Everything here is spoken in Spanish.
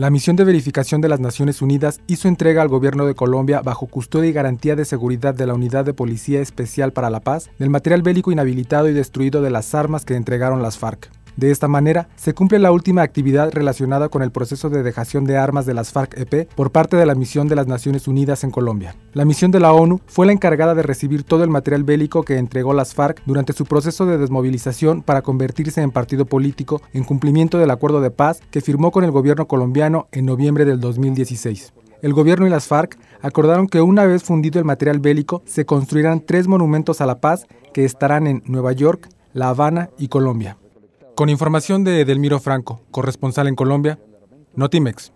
La misión de verificación de las Naciones Unidas hizo entrega al gobierno de Colombia bajo custodia y garantía de seguridad de la Unidad de Policía Especial para la Paz del material bélico inhabilitado y destruido de las armas que entregaron las FARC. De esta manera, se cumple la última actividad relacionada con el proceso de dejación de armas de las FARC-EP por parte de la misión de las Naciones Unidas en Colombia. La misión de la ONU fue la encargada de recibir todo el material bélico que entregó las FARC durante su proceso de desmovilización para convertirse en partido político en cumplimiento del acuerdo de paz que firmó con el gobierno colombiano en noviembre del 2016 el gobierno y las FARC acordaron que una vez fundido el material bélico, se construirán tres monumentos a la paz que estarán en Nueva York, La Habana y Colombia. Con información de Edelmiro Franco, corresponsal en Colombia, Notimex.